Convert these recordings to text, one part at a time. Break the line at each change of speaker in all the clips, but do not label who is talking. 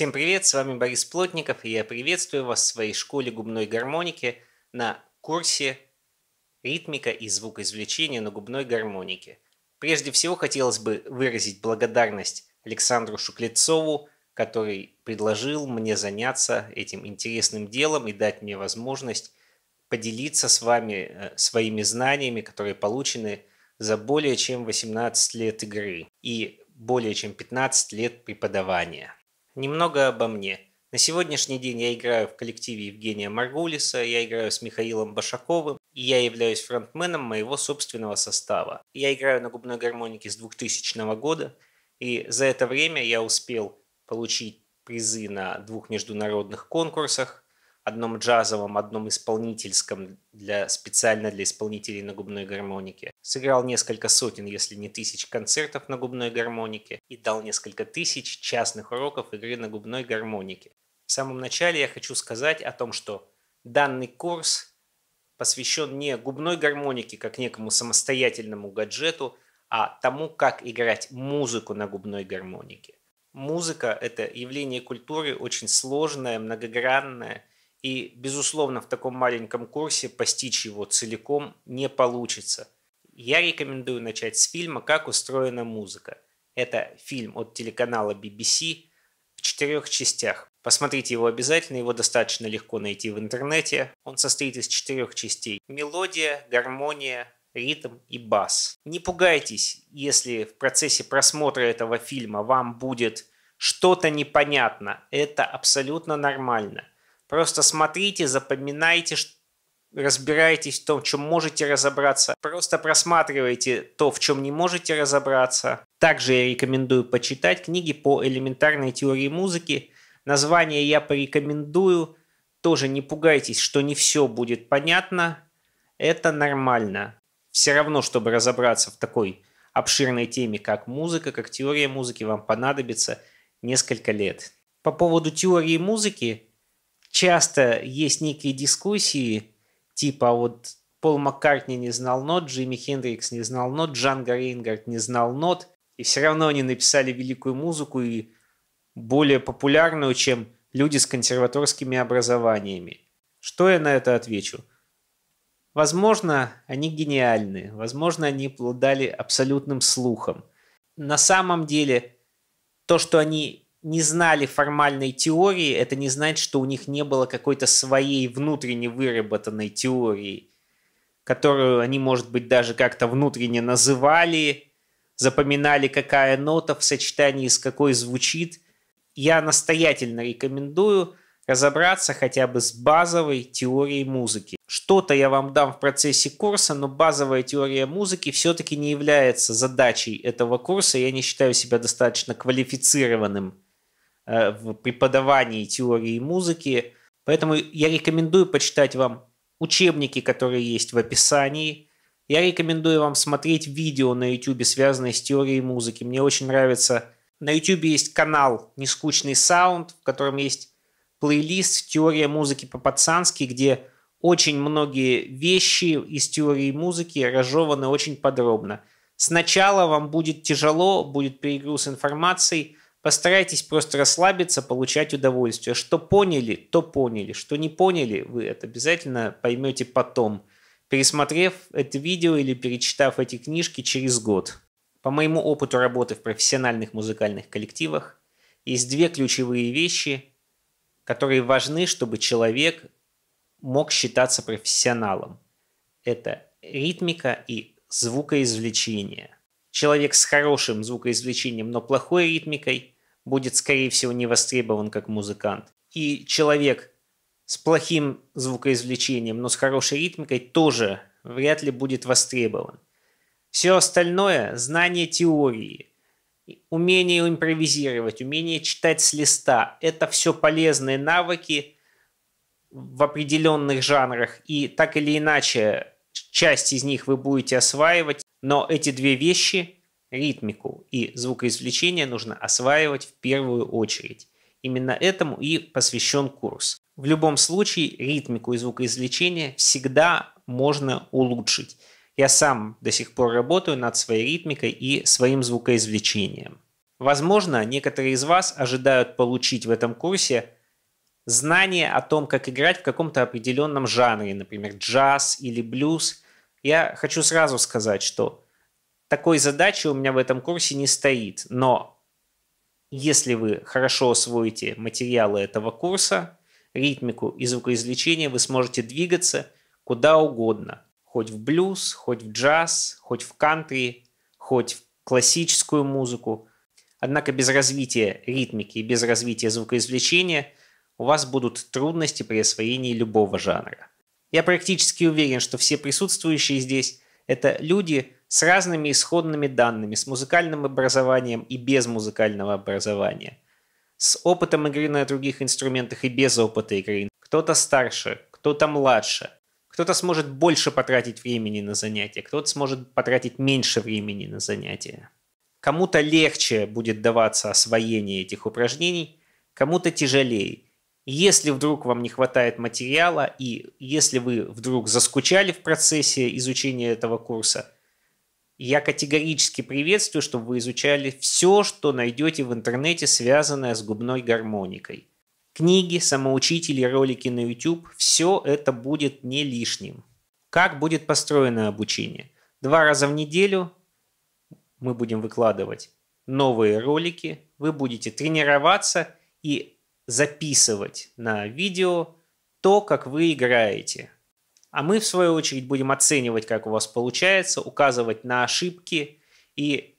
Всем привет, с вами Борис Плотников, и я приветствую вас в своей школе губной гармоники на курсе «Ритмика и звукоизвлечение на губной гармонике». Прежде всего хотелось бы выразить благодарность Александру Шуклецову, который предложил мне заняться этим интересным делом и дать мне возможность поделиться с вами э, своими знаниями, которые получены за более чем 18 лет игры и более чем 15 лет преподавания. Немного обо мне. На сегодняшний день я играю в коллективе Евгения Маргулиса, я играю с Михаилом Башаковым, и я являюсь фронтменом моего собственного состава. Я играю на губной гармонике с 2000 года, и за это время я успел получить призы на двух международных конкурсах, одном джазовом, одном исполнительском для, специально для исполнителей на губной гармонике. Сыграл несколько сотен, если не тысяч концертов на губной гармонике и дал несколько тысяч частных уроков игры на губной гармонике. В самом начале я хочу сказать о том, что данный курс посвящен не губной гармонике как некому самостоятельному гаджету, а тому, как играть музыку на губной гармонике. Музыка – это явление культуры очень сложное, многогранное – и, безусловно, в таком маленьком курсе постичь его целиком не получится. Я рекомендую начать с фильма «Как устроена музыка». Это фильм от телеканала BBC в четырех частях. Посмотрите его обязательно, его достаточно легко найти в интернете. Он состоит из четырех частей. Мелодия, гармония, ритм и бас. Не пугайтесь, если в процессе просмотра этого фильма вам будет что-то непонятно. Это абсолютно нормально. Просто смотрите, запоминайте, разбирайтесь в том, в чем можете разобраться. Просто просматривайте то, в чем не можете разобраться. Также я рекомендую почитать книги по элементарной теории музыки. Название я порекомендую. Тоже не пугайтесь, что не все будет понятно. Это нормально. Все равно, чтобы разобраться в такой обширной теме, как музыка, как теория музыки, вам понадобится несколько лет. По поводу теории музыки – часто есть некие дискуссии, типа а вот Пол Маккартни не знал нот, Джимми Хендрикс не знал нот, Джанго Рейнгард не знал нот, и все равно они написали великую музыку и более популярную, чем люди с консерваторскими образованиями. Что я на это отвечу? Возможно, они гениальны, возможно, они обладали абсолютным слухом. На самом деле, то, что они не знали формальной теории, это не значит, что у них не было какой-то своей внутренне выработанной теории, которую они, может быть, даже как-то внутренне называли, запоминали, какая нота в сочетании с какой звучит. Я настоятельно рекомендую разобраться хотя бы с базовой теорией музыки. Что-то я вам дам в процессе курса, но базовая теория музыки все-таки не является задачей этого курса. Я не считаю себя достаточно квалифицированным Э, в преподавании теории музыки. Поэтому я рекомендую почитать вам учебники, которые есть в описании. Я рекомендую вам смотреть видео на YouTube, связанные с теорией музыки. Мне очень нравится. На YouTube есть канал «Нескучный саунд», в котором есть плейлист «Теория музыки по-пацански», где очень многие вещи из теории музыки разжеваны очень подробно. Сначала вам будет тяжело, будет перегруз информации. Постарайтесь просто расслабиться, получать удовольствие. Что поняли, то поняли. Что не поняли, вы это обязательно поймете потом, пересмотрев это видео или перечитав эти книжки через год. По моему опыту работы в профессиональных музыкальных коллективах, есть две ключевые вещи, которые важны, чтобы человек мог считаться профессионалом. Это ритмика и звукоизвлечение. Человек с хорошим звукоизвлечением, но плохой ритмикой будет, скорее всего, не востребован как музыкант. И человек с плохим звукоизвлечением, но с хорошей ритмикой тоже вряд ли будет востребован. Все остальное – знание теории, умение импровизировать, умение читать с листа – это все полезные навыки в определенных жанрах. И так или иначе, часть из них вы будете осваивать, но эти две вещи ритмику и звукоизвлечение нужно осваивать в первую очередь. Именно этому и посвящен курс. В любом случае ритмику и звукоизвлечение всегда можно улучшить. Я сам до сих пор работаю над своей ритмикой и своим звукоизвлечением. Возможно, некоторые из вас ожидают получить в этом курсе знание о том, как играть в каком-то определенном жанре, например, джаз или блюз. Я хочу сразу сказать, что такой задачи у меня в этом курсе не стоит, но если вы хорошо освоите материалы этого курса, ритмику и звукоизвлечение, вы сможете двигаться куда угодно. Хоть в блюз, хоть в джаз, хоть в кантри, хоть в классическую музыку. Однако без развития ритмики и без развития звукоизвлечения у вас будут трудности при освоении любого жанра. Я практически уверен, что все присутствующие здесь – это люди, с разными исходными данными, с музыкальным образованием и без музыкального образования, с опытом игры на других инструментах и без опыта игры. Кто-то старше, кто-то младше. Кто-то сможет больше потратить времени на занятия, кто-то сможет потратить меньше времени на занятия. Кому-то легче будет даваться освоение этих упражнений, кому-то тяжелее. Если вдруг вам не хватает материала и если вы вдруг заскучали в процессе изучения этого курса – я категорически приветствую, чтобы вы изучали все, что найдете в интернете, связанное с губной гармоникой. Книги, самоучители, ролики на YouTube – все это будет не лишним. Как будет построено обучение? Два раза в неделю мы будем выкладывать новые ролики, вы будете тренироваться и записывать на видео то, как вы играете – а мы, в свою очередь, будем оценивать, как у вас получается, указывать на ошибки и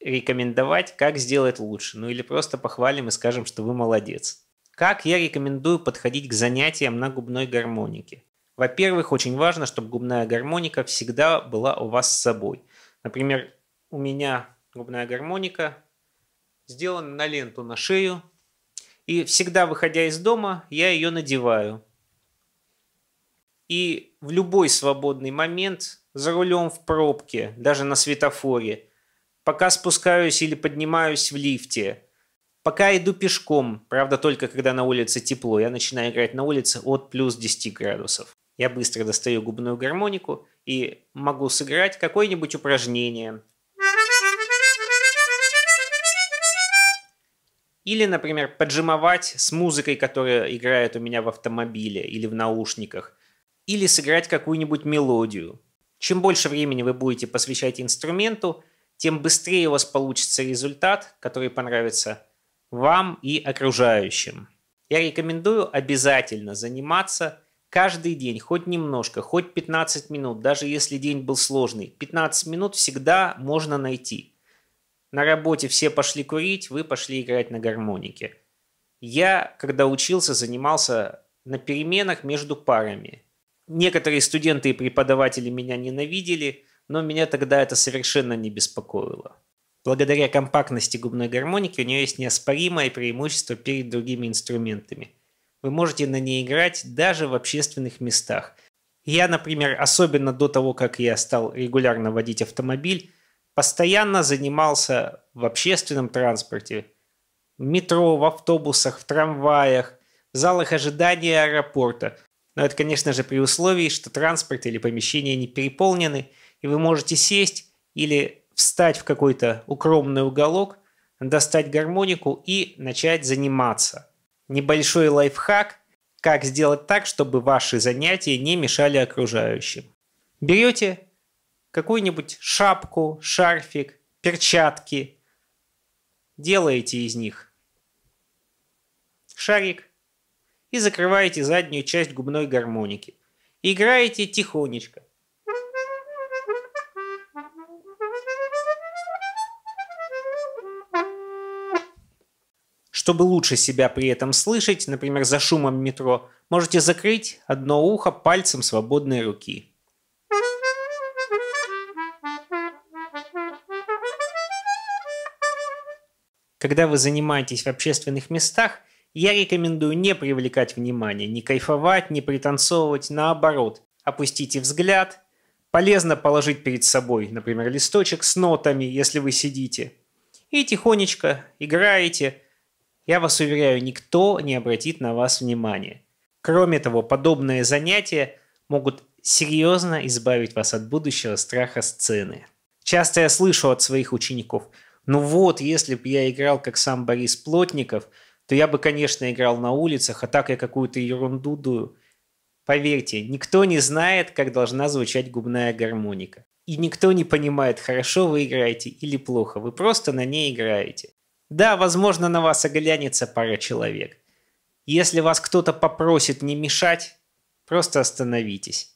рекомендовать, как сделать лучше. Ну или просто похвалим и скажем, что вы молодец. Как я рекомендую подходить к занятиям на губной гармонике? Во-первых, очень важно, чтобы губная гармоника всегда была у вас с собой. Например, у меня губная гармоника сделана на ленту на шею. И всегда, выходя из дома, я ее надеваю и в любой свободный момент за рулем в пробке, даже на светофоре, пока спускаюсь или поднимаюсь в лифте, пока иду пешком, правда только когда на улице тепло, я начинаю играть на улице от плюс 10 градусов. Я быстро достаю губную гармонику и могу сыграть какое-нибудь упражнение. Или, например, поджимовать с музыкой, которая играет у меня в автомобиле или в наушниках – или сыграть какую-нибудь мелодию. Чем больше времени вы будете посвящать инструменту, тем быстрее у вас получится результат, который понравится вам и окружающим. Я рекомендую обязательно заниматься каждый день, хоть немножко, хоть 15 минут, даже если день был сложный. 15 минут всегда можно найти. На работе все пошли курить, вы пошли играть на гармонике. Я, когда учился, занимался на переменах между парами. Некоторые студенты и преподаватели меня ненавидели, но меня тогда это совершенно не беспокоило. Благодаря компактности губной гармоники у нее есть неоспоримое преимущество перед другими инструментами. Вы можете на ней играть даже в общественных местах. Я, например, особенно до того, как я стал регулярно водить автомобиль, постоянно занимался в общественном транспорте. В метро, в автобусах, в трамваях, в залах ожидания аэропорта. Но это, конечно же, при условии, что транспорт или помещение не переполнены, и вы можете сесть или встать в какой-то укромный уголок, достать гармонику и начать заниматься. Небольшой лайфхак, как сделать так, чтобы ваши занятия не мешали окружающим. Берете какую-нибудь шапку, шарфик, перчатки, делаете из них шарик – и закрываете заднюю часть губной гармоники. Играете тихонечко. Чтобы лучше себя при этом слышать, например, за шумом метро, можете закрыть одно ухо пальцем свободной руки. Когда вы занимаетесь в общественных местах – я рекомендую не привлекать внимание, не кайфовать, не пританцовывать, наоборот. Опустите взгляд. Полезно положить перед собой, например, листочек с нотами, если вы сидите. И тихонечко играете. Я вас уверяю, никто не обратит на вас внимания. Кроме того, подобные занятия могут серьезно избавить вас от будущего страха сцены. Часто я слышу от своих учеников, ну вот, если бы я играл как сам Борис Плотников – то я бы, конечно, играл на улицах, а так я какую-то ерунду дую. Поверьте, никто не знает, как должна звучать губная гармоника. И никто не понимает, хорошо вы играете или плохо, вы просто на ней играете. Да, возможно, на вас оглянется пара человек. Если вас кто-то попросит не мешать, просто остановитесь.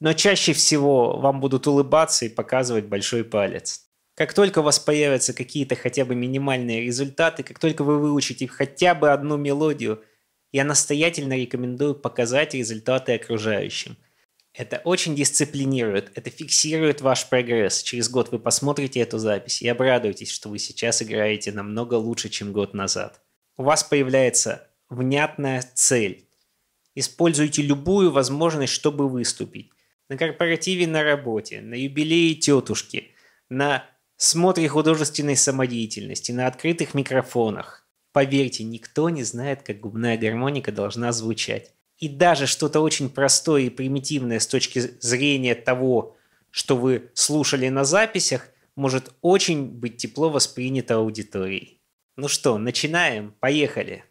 Но чаще всего вам будут улыбаться и показывать большой палец. Как только у вас появятся какие-то хотя бы минимальные результаты, как только вы выучите хотя бы одну мелодию, я настоятельно рекомендую показать результаты окружающим. Это очень дисциплинирует, это фиксирует ваш прогресс. Через год вы посмотрите эту запись и обрадуетесь, что вы сейчас играете намного лучше, чем год назад. У вас появляется внятная цель. Используйте любую возможность, чтобы выступить. На корпоративе на работе, на юбилее тетушки, на смотре художественной самодеятельности, на открытых микрофонах. Поверьте, никто не знает, как губная гармоника должна звучать. И даже что-то очень простое и примитивное с точки зрения того, что вы слушали на записях, может очень быть тепло воспринято аудиторией. Ну что, начинаем? Поехали!